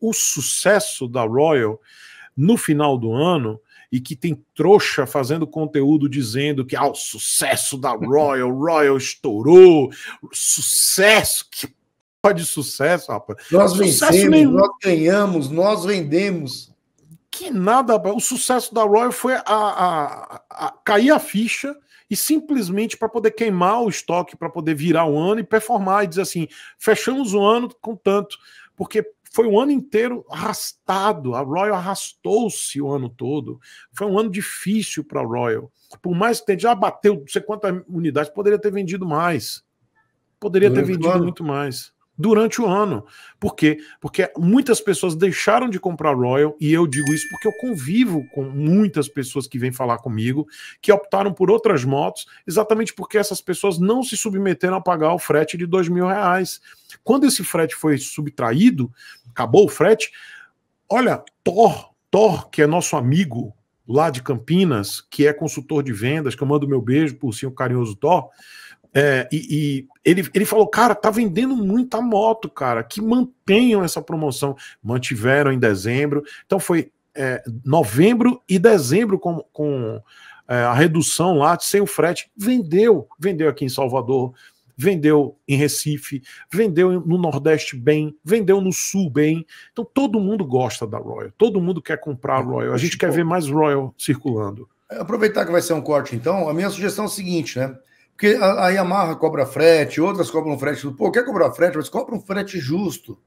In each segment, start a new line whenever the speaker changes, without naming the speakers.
o sucesso da Royal no final do ano e que tem trouxa fazendo conteúdo dizendo que ah, o sucesso da Royal, Royal estourou, sucesso, que pode sucesso, rapaz. Nós sucesso vencemos, nenhum. nós ganhamos, nós vendemos. Que nada, o sucesso da Royal foi a, a, a cair a ficha e simplesmente para poder queimar o estoque, para poder virar o ano e performar e dizer assim: fechamos o ano com tanto. Porque foi um ano inteiro arrastado. A Royal arrastou-se o ano todo. Foi um ano difícil para a Royal. Por mais que tenha, já bateu não sei quantas unidades, poderia ter vendido mais. Poderia ter vendido muito mais durante o ano. Por quê? Porque muitas pessoas deixaram de comprar Royal, e eu digo isso porque eu convivo com muitas pessoas que vêm falar comigo, que optaram por outras motos, exatamente porque essas pessoas não se submeteram a pagar o frete de dois mil reais. Quando esse frete foi subtraído, acabou o frete, olha, Thor, Thor, que é nosso amigo lá de Campinas, que é consultor de vendas, que eu mando meu beijo por sim, o carinhoso Thor, é, e, e, ele, ele falou, cara, tá vendendo muita moto, cara, que mantenham essa promoção. Mantiveram em dezembro. Então foi é, novembro e dezembro com, com é, a redução lá, sem o frete. Vendeu, vendeu aqui em Salvador, vendeu em Recife, vendeu no Nordeste bem, vendeu no Sul bem.
Então todo mundo gosta da Royal, todo mundo quer comprar a Royal. A gente quer ver mais Royal
circulando.
Aproveitar que vai ser um corte, então, a minha sugestão é o seguinte, né? Porque a, a Yamaha cobra frete, outras cobram frete. Pô, quer cobrar frete, mas cobra um frete justo.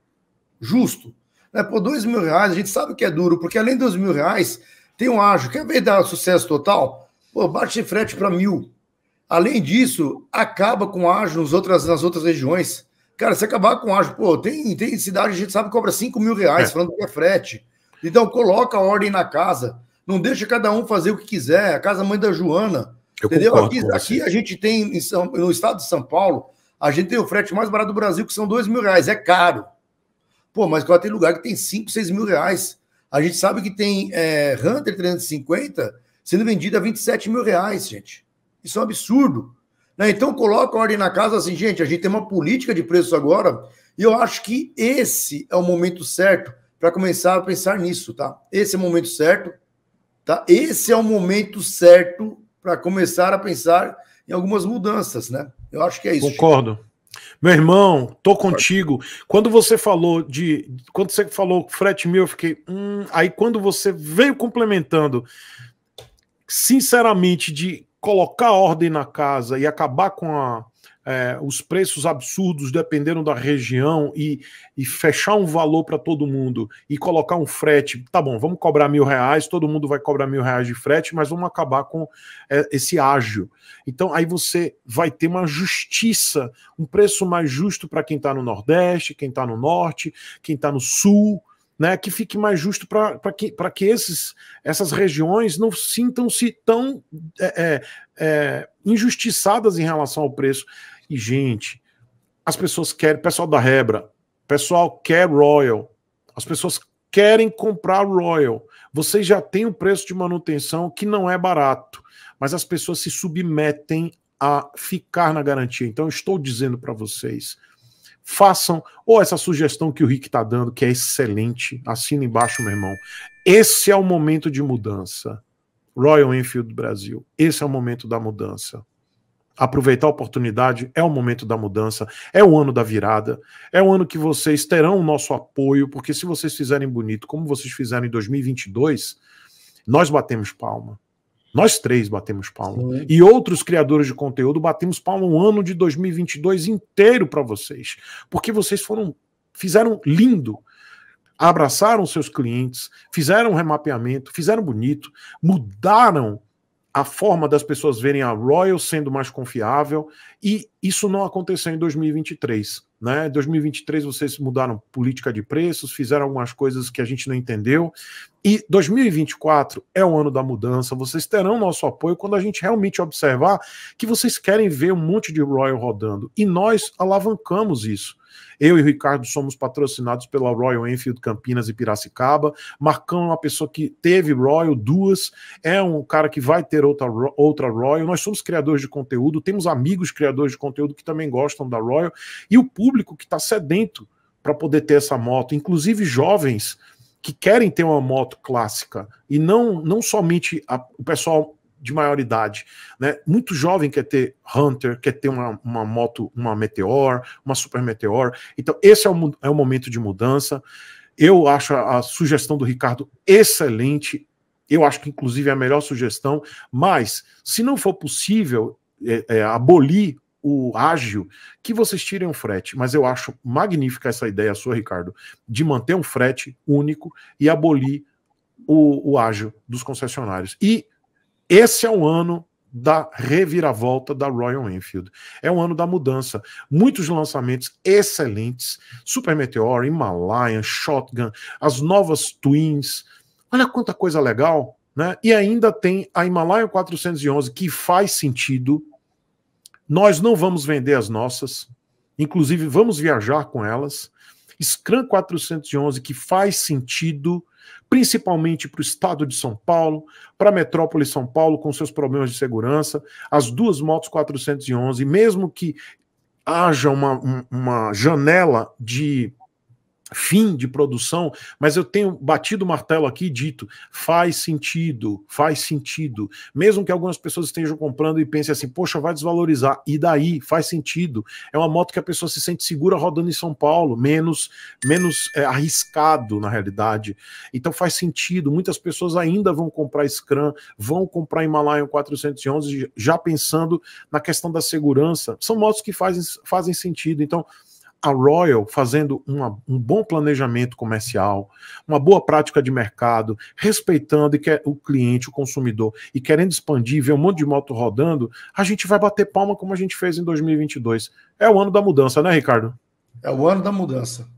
Justo. Né? Pô, dois mil reais, a gente sabe que é duro, porque além dos mil reais, tem um ágio. Quer ver dar sucesso total? Pô, bate frete para mil. Além disso, acaba com ágio nas outras, nas outras regiões. Cara, se acabar com ágio, pô, tem, tem cidade, a gente sabe que cobra cinco mil reais, é. falando que é frete. Então, coloca a ordem na casa. Não deixa cada um fazer o que quiser. A casa mãe da Joana eu Entendeu? Aqui, aqui, a gente tem, São, no estado de São Paulo, a gente tem o frete mais barato do Brasil, que são dois mil reais. É caro. Pô, mas lá tem lugar que tem cinco, seis mil reais. A gente sabe que tem é, Hunter 350 sendo vendido a 27 mil reais, gente. Isso é um absurdo. Né? Então coloca a ordem na casa assim, gente, a gente tem uma política de preço agora, e eu acho que esse é o momento certo para começar a pensar nisso, tá? Esse é o momento certo, tá? Esse é o momento certo para começar a pensar em algumas mudanças, né? Eu acho que é isso.
Concordo. Chico. Meu irmão, tô contigo. Quando você falou de. Quando você falou frete mil, eu fiquei. Hum, aí quando você veio complementando, sinceramente, de colocar ordem na casa e acabar com a, é, os preços absurdos dependendo da região e, e fechar um valor para todo mundo e colocar um frete, tá bom, vamos cobrar mil reais, todo mundo vai cobrar mil reais de frete, mas vamos acabar com é, esse ágio. Então aí você vai ter uma justiça, um preço mais justo para quem está no Nordeste, quem está no Norte, quem está no Sul. Né, que fique mais justo para que, que esses, essas regiões não sintam-se tão é, é, é injustiçadas em relação ao preço. E, gente, as pessoas querem, pessoal da Rebra, pessoal quer Royal, as pessoas querem comprar Royal. Vocês já têm um preço de manutenção que não é barato, mas as pessoas se submetem a ficar na garantia. Então, estou dizendo para vocês, façam ou essa sugestão que o Rick está dando, que é excelente, assina embaixo, meu irmão. Esse é o momento de mudança. Royal Enfield Brasil, esse é o momento da mudança aproveitar a oportunidade, é o momento da mudança, é o ano da virada, é o ano que vocês terão o nosso apoio, porque se vocês fizerem bonito, como vocês fizeram em 2022, nós batemos palma. Nós três batemos palma. Sim. E outros criadores de conteúdo batemos palma um ano de 2022 inteiro para vocês, porque vocês foram fizeram lindo. Abraçaram seus clientes, fizeram um remapeamento, fizeram bonito, mudaram a forma das pessoas verem a Royal sendo mais confiável e isso não aconteceu em 2023. Né? 2023 vocês mudaram política de preços, fizeram algumas coisas que a gente não entendeu. E 2024 é o ano da mudança. Vocês terão nosso apoio quando a gente realmente observar que vocês querem ver um monte de Royal rodando. E nós alavancamos isso. Eu e o Ricardo somos patrocinados pela Royal Enfield Campinas e Piracicaba. Marcão é uma pessoa que teve Royal duas, é um cara que vai ter outra, outra Royal. Nós somos criadores de conteúdo, temos amigos criadores de conteúdo que também gostam da Royal e o público que está sedento para poder ter essa moto, inclusive jovens que querem ter uma moto clássica e não, não somente a, o pessoal de maior idade, né? Muito jovem quer ter Hunter, quer ter uma, uma moto, uma Meteor, uma Super Meteor. Então, esse é o, é o momento de mudança. Eu acho a, a sugestão do Ricardo excelente. Eu acho que, inclusive, é a melhor sugestão. Mas, se não for possível é, é, abolir o ágil, que vocês tirem o frete. Mas eu acho magnífica essa ideia sua, Ricardo, de manter um frete único e abolir o, o ágil dos concessionários. E esse é o ano da reviravolta da Royal Enfield. É um ano da mudança. Muitos lançamentos excelentes: Super Meteor, Himalayan, Shotgun, as novas Twins. Olha quanta coisa legal, né? E ainda tem a Himalayan 411 que faz sentido nós não vamos vender as nossas, inclusive vamos viajar com elas. Scrum 411 que faz sentido, principalmente para o estado de São Paulo, para a metrópole São Paulo com seus problemas de segurança, as duas motos 411, mesmo que haja uma, uma janela de fim de produção, mas eu tenho batido o martelo aqui e dito: faz sentido, faz sentido. Mesmo que algumas pessoas estejam comprando e pensem assim, poxa, vai desvalorizar. E daí? Faz sentido. É uma moto que a pessoa se sente segura rodando em São Paulo, menos, menos é, arriscado na realidade. Então faz sentido. Muitas pessoas ainda vão comprar Scrum, vão comprar Himalayan 411 já pensando na questão da segurança. São motos que fazem, fazem sentido. Então, a Royal fazendo uma, um bom planejamento comercial, uma boa prática de mercado, respeitando que, o cliente, o consumidor, e querendo expandir, ver um monte de moto rodando, a gente vai bater palma como a gente fez em 2022. É o ano da mudança, né, Ricardo? É o ano da mudança.